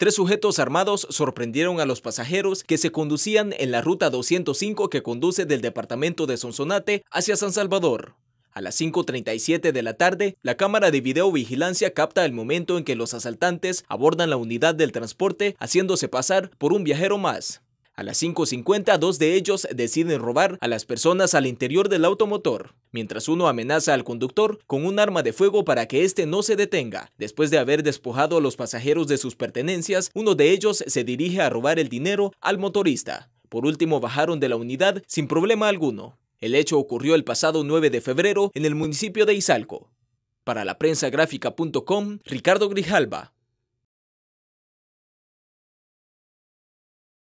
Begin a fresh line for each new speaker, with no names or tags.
Tres sujetos armados sorprendieron a los pasajeros que se conducían en la ruta 205 que conduce del departamento de Sonsonate hacia San Salvador. A las 5.37 de la tarde, la cámara de videovigilancia capta el momento en que los asaltantes abordan la unidad del transporte haciéndose pasar por un viajero más. A las 5.50, dos de ellos deciden robar a las personas al interior del automotor, mientras uno amenaza al conductor con un arma de fuego para que éste no se detenga. Después de haber despojado a los pasajeros de sus pertenencias, uno de ellos se dirige a robar el dinero al motorista. Por último, bajaron de la unidad sin problema alguno. El hecho ocurrió el pasado 9 de febrero en el municipio de Izalco. Para la prensa Ricardo Grijalba,